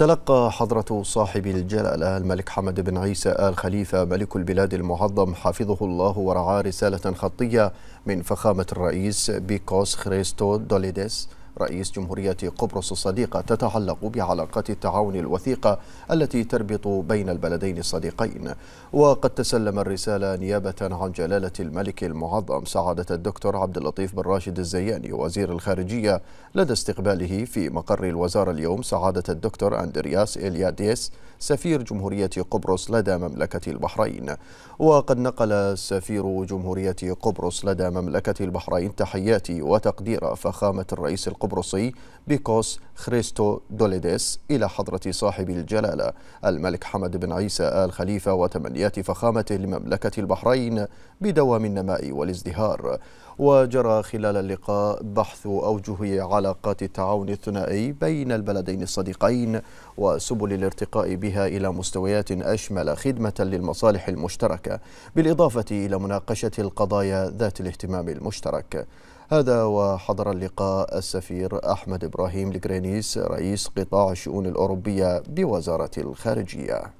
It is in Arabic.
تلقى حضرة صاحب الجلالة الملك حمد بن عيسى آل خليفة ملك البلاد المعظم حفظه الله ورعاه رسالة خطية من فخامة الرئيس بيكوس خريستو دوليديس رئيس جمهورية قبرص الصديقة تتعلق بعلاقات التعاون الوثيقة التي تربط بين البلدين الصديقين وقد تسلم الرسالة نيابة عن جلالة الملك المعظم سعادة الدكتور عبد اللطيف بن راشد الزياني وزير الخارجية لدى استقباله في مقر الوزارة اليوم سعادة الدكتور أندرياس إلياديس سفير جمهورية قبرص لدى مملكة البحرين وقد نقل سفير جمهورية قبرص لدى مملكة البحرين تحياتي وتقدير فخامة الرئيس القبرص القبرصي بيكوس خريستو دوليديس إلى حضرة صاحب الجلالة الملك حمد بن عيسى آل خليفة وتمنيات فخامته لمملكة البحرين بدوام النماء والازدهار وجرى خلال اللقاء بحث أوجه علاقات التعاون الثنائي بين البلدين الصديقين وسبل الارتقاء بها إلى مستويات أشمل خدمة للمصالح المشتركة بالإضافة إلى مناقشة القضايا ذات الاهتمام المشترك هذا وحضر اللقاء السفير أحمد إبراهيم الجرينيس رئيس قطاع الشؤون الأوروبية بوزارة الخارجية